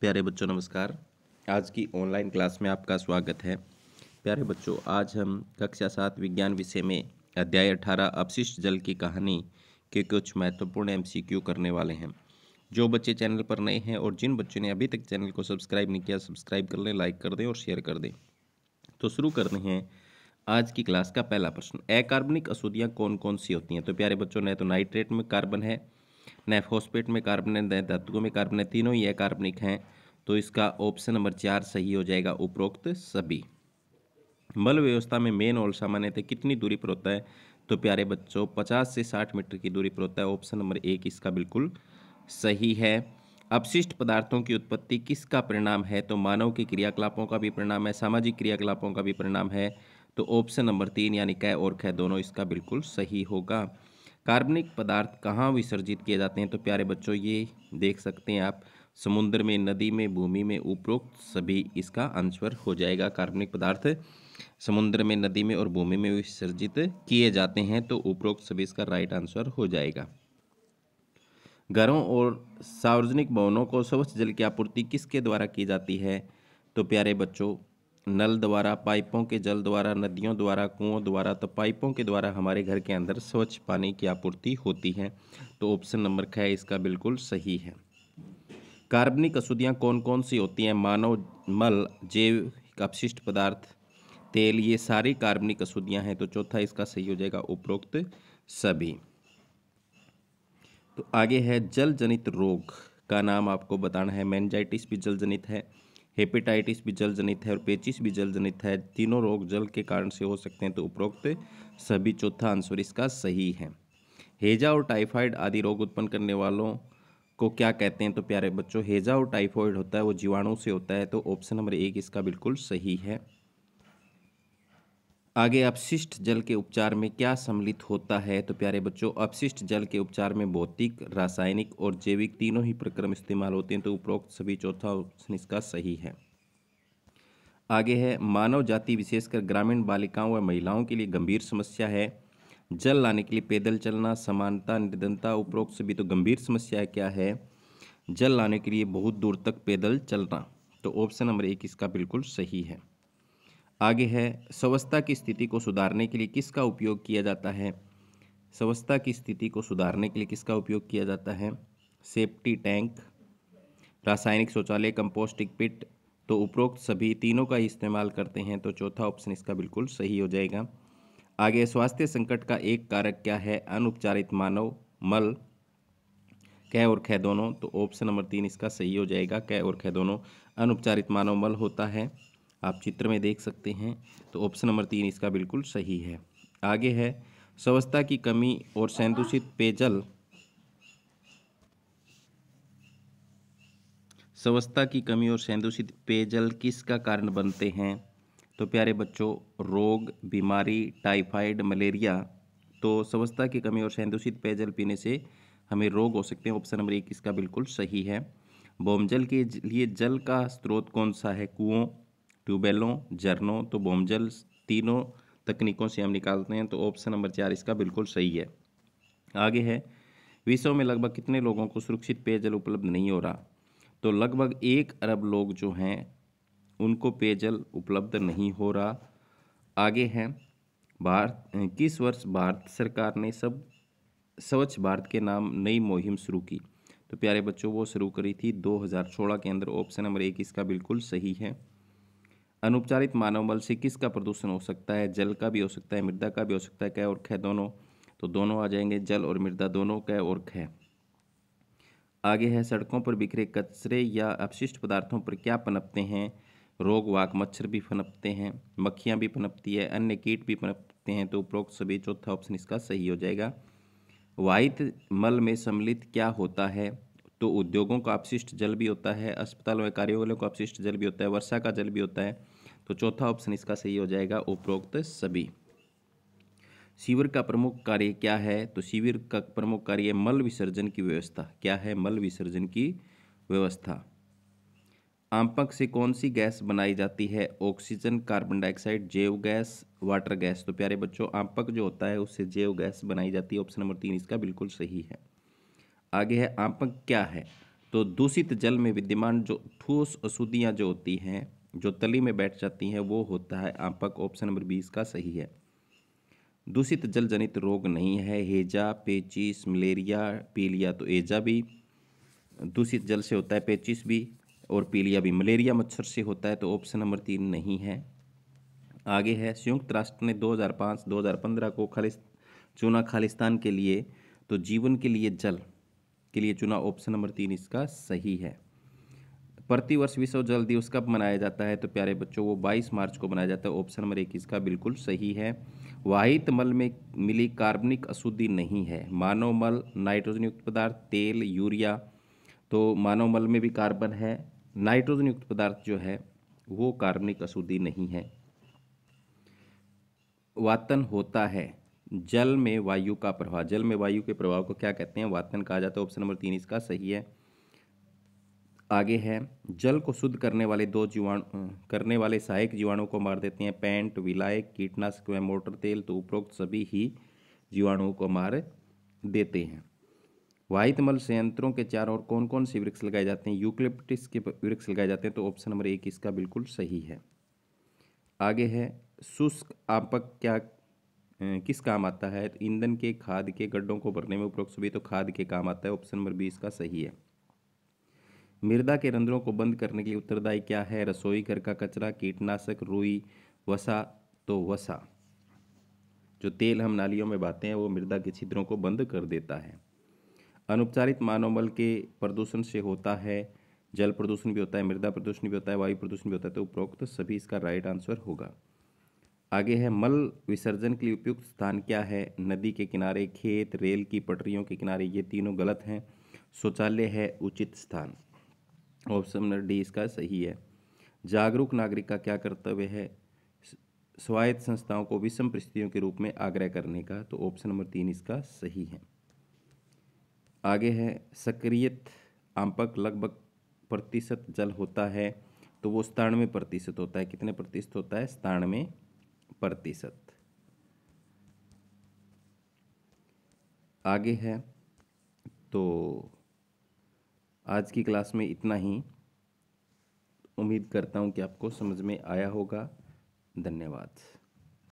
प्यारे बच्चों नमस्कार आज की ऑनलाइन क्लास में आपका स्वागत है प्यारे बच्चों आज हम कक्षा सात विज्ञान विषय में अध्याय अठारह अपशिष्ट जल की कहानी के कुछ महत्वपूर्ण एमसीक्यू करने वाले हैं जो बच्चे चैनल पर नए हैं और जिन बच्चों ने अभी तक चैनल को सब्सक्राइब नहीं किया सब्सक्राइब कर लें लाइक कर दें और शेयर कर दें तो शुरू करते हैं आज की क्लास का पहला प्रश्न अकार्बनिक अशुद्धियाँ कौन कौन सी होती हैं तो प्यारे बच्चों ने तो नाइट्रेट में कार्बन है नेफोस्पेट में कार्बनेट धातुओं में कार्बनेट तीनों ही अकार्बनिक हैं तो इसका ऑप्शन नंबर चार सही हो जाएगा उपरोक्त सभी मल व्यवस्था में मेन और सामान्यतः कितनी दूरी पर होता है तो प्यारे बच्चों 50 से 60 मीटर की दूरी पर होता है ऑप्शन नंबर एक इसका बिल्कुल सही है अपशिष्ट पदार्थों की उत्पत्ति किसका परिणाम है तो मानव के क्रियाकलापों का भी परिणाम है सामाजिक क्रियाकलापों का भी परिणाम है तो ऑप्शन नंबर तीन यानी कै और ख दोनों इसका बिल्कुल सही होगा कार्बनिक पदार्थ कहाँ विसर्जित किए जाते हैं तो प्यारे बच्चों ये देख सकते हैं आप समुद्र में नदी में भूमि में उपरोक्त सभी इसका आंसर हो जाएगा कार्बनिक पदार्थ समुद्र में नदी में और भूमि में विसर्जित किए जाते हैं तो उपरोक्त सभी इसका राइट आंसर हो जाएगा घरों और सार्वजनिक भवनों को स्वच्छ जल की आपूर्ति किसके द्वारा की जाती है तो प्यारे बच्चों नल द्वारा पाइपों के जल द्वारा नदियों द्वारा कुओं द्वारा तो पाइपों के द्वारा हमारे घर के अंदर स्वच्छ पानी की आपूर्ति होती है तो ऑप्शन नंबर ख इसका बिल्कुल सही है कार्बनिक अशुद्धियाँ कौन कौन सी होती हैं मानव मल जैव अपशिष्ट पदार्थ तेल ये सारी कार्बनिक अशुद्धियाँ हैं तो चौथा इसका सही हो जाएगा उपरोक्त सभी तो आगे है जल जनित रोग का नाम आपको बताना है मेनजाइटिस भी जल जनित है हेपेटाइटिस भी जल जनित है और पेचिस भी जल जनित है तीनों रोग जल के कारण से हो सकते हैं तो उपरोक्त सभी चौथा आंसर इसका सही है हेजा और टाइफाइड आदि रोग उत्पन्न करने वालों को क्या कहते हैं तो प्यारे बच्चों हेजा और टाइफाइड होता है वो जीवाणु से होता है तो ऑप्शन नंबर एक इसका बिल्कुल सही है आगे अपशिष्ट जल के उपचार में क्या सम्मिलित होता है तो प्यारे बच्चों अपशिष्ट जल के उपचार में भौतिक रासायनिक और जैविक तीनों ही प्रक्रम इस्तेमाल होते हैं तो उपरोक्त सभी चौथा ऑप्शन इसका सही है आगे है मानव जाति विशेषकर ग्रामीण बालिकाओं व महिलाओं के लिए गंभीर समस्या है जल लाने के लिए पैदल चलना समानता निर्धनता उपरोक्त सभी तो गंभीर समस्या क्या है जल लाने के लिए बहुत दूर तक पैदल चलना तो ऑप्शन नंबर एक इसका बिल्कुल सही है आगे है स्वस्थता की स्थिति को सुधारने के लिए किसका उपयोग किया जाता है स्वस्थता की स्थिति को सुधारने के लिए किसका उपयोग किया जाता है सेफ्टी टैंक रासायनिक शौचालय कंपोस्टिक पिट तो उपरोक्त सभी तीनों का ही इस्तेमाल करते हैं तो चौथा ऑप्शन इसका बिल्कुल सही हो जाएगा आगे स्वास्थ्य संकट का एक कारक क्या है अनुपचारित मानव मल कै और खै दोनों तो ऑप्शन नंबर तीन इसका सही हो जाएगा कै और खै दोनों अनुपचारित मानव मल होता है आप चित्र में देख सकते हैं तो ऑप्शन नंबर तीन इसका बिल्कुल सही है आगे है स्वच्छता की कमी और संदूषित पेयजल स्वच्छता की कमी और संदूषित पेयजल किसका कारण बनते हैं तो प्यारे बच्चों रोग बीमारी टाइफाइड मलेरिया तो स्वच्छता की कमी और संदूषित पेयजल पीने से हमें रोग हो सकते हैं ऑप्शन नंबर एक इसका बिल्कुल सही है बोमजल के लिए जल का स्रोत कौन सा है कुओं ट्यूबेलों झरनों तो बोमजल तीनों तकनीकों से हम निकालते हैं तो ऑप्शन नंबर चार इसका बिल्कुल सही है आगे है विश्व में लगभग कितने लोगों को सुरक्षित पेयजल उपलब्ध नहीं हो रहा तो लगभग एक अरब लोग जो हैं उनको पेयजल उपलब्ध नहीं हो रहा आगे हैं भारत किस वर्ष भारत सरकार ने सब स्वच्छ भारत के नाम नई मुहिम शुरू की तो प्यारे बच्चों वो शुरू करी थी 2016 के अंदर ऑप्शन नंबर एक इसका बिल्कुल सही है अनुपचारित मानव मल से किसका प्रदूषण हो सकता है जल का भी हो सकता है मृदा का भी हो सकता है कै और ख दोनों तो दोनों आ जाएंगे जल और मृदा दोनों कै और ख आगे है सड़कों पर बिखरे कचरे या अपशिष्ट पदार्थों पर क्या पनपते हैं रोग वाक मच्छर भी पनपते हैं मक्खियाँ भी पनपती है अन्य कीट भी पनपते हैं तो उपरोक्त सभी चौथा ऑप्शन इसका सही हो जाएगा वाहित मल में सम्मिलित क्या होता है तो उद्योगों का अपशिष्ट जल भी होता है अस्पतालों व कार्यालयों का अपशिष्ट जल भी होता है वर्षा का जल भी होता है तो चौथा ऑप्शन इसका सही हो जाएगा उपरोक्त सभी शिविर का प्रमुख कार्य क्या है तो शिविर का प्रमुख कार्य मल विसर्जन की व्यवस्था क्या है मल विसर्जन की व्यवस्था आंपक से कौन सी गैस बनाई जाती है ऑक्सीजन कार्बन डाइऑक्साइड जैव गैस वाटर गैस तो प्यारे बच्चों आंपक जो होता है उससे जैव गैस बनाई जाती है ऑप्शन नंबर तीन इसका बिल्कुल सही है आगे है आंपक क्या है तो दूषित जल में विद्यमान जो ठोस अशुद्धियाँ जो होती हैं जो तली में बैठ जाती हैं वो होता है आंपक ऑप्शन नंबर बीस का सही है दूषित जल जनित रोग नहीं है हेजा पेचिस मलेरिया पीलिया तो एजा भी दूषित जल से होता है पेचिस भी और पीलिया भी मलेरिया मच्छर से होता है तो ऑप्शन नंबर तीन नहीं है आगे है संयुक्त राष्ट्र ने 2005-2015 को खालिस्त चुना खालिस्तान के लिए तो जीवन के लिए जल के लिए चुना ऑप्शन नंबर तीन इसका सही है प्रतिवर्ष विश्व जल दिवस कब मनाया जाता है तो प्यारे बच्चों वो 22 मार्च को मनाया जाता है ऑप्शन नंबर एक इसका बिल्कुल सही है वाहित मल में मिली कार्बनिक अशुद्धि नहीं है मानव मल नाइट्रोजन युक्त पदार्थ तेल यूरिया तो मानव मल में भी कार्बन है नाइट्रोजन युक्त पदार्थ जो है वो कार्बनिक अशुद्धि नहीं है वातन होता है जल में वायु का प्रवाह जल में वायु के प्रभाव को क्या कहते हैं वातन कहा जाता है ऑप्शन नंबर तीन इसका सही है आगे है जल को शुद्ध करने वाले दो जीवाणु करने वाले सहायक जीवाणुओं को मार देते हैं पेंट विलायक कीटनाशक व मोटर तेल तो उपरोक्त सभी ही जीवाणुओं को मार देते हैं वाहित मल संयंत्रों के चार और कौन कौन से वृक्ष लगाए जाते हैं यूक्लिप्टिस के वृक्ष लगाए जाते हैं तो ऑप्शन नंबर एक इसका बिल्कुल सही है आगे है शुष्क आपक क्या किस काम आता है तो ईंधन के खाद के गड्ढों को भरने में उपरोक्त सभी तो खाद के काम आता है ऑप्शन नंबर बी इसका सही है मृदा के रंध्रों को बंद करने के लिए उत्तरदायी क्या है रसोई घर का कचरा कीटनाशक रुई वसा तो वसा जो तेल हम नालियों में बहाते हैं वो मृदा के छिद्रों को बंद कर देता है अनुपचारित मानव के प्रदूषण से होता है जल प्रदूषण भी होता है मृदा प्रदूषण भी होता है वायु प्रदूषण भी होता है तो उपरोक्त सभी इसका राइट आंसर होगा आगे है मल विसर्जन के लिए उपयुक्त स्थान क्या है नदी के किनारे खेत रेल की पटरियों के किनारे ये तीनों गलत हैं शौचालय है उचित स्थान ऑप्शन नंबर डी इसका सही है जागरूक नागरिक का क्या कर्तव्य है स्वायत्त संस्थाओं को विषम परिस्थितियों के रूप में आग्रह करने का तो ऑप्शन नंबर तीन इसका सही है आगे है सक्रियत आंपक लगभग प्रतिशत जल होता है तो वो सतानवे प्रतिशत होता है कितने प्रतिशत होता है सतानवे प्रतिशत आगे है तो आज की क्लास में इतना ही उम्मीद करता हूँ कि आपको समझ में आया होगा धन्यवाद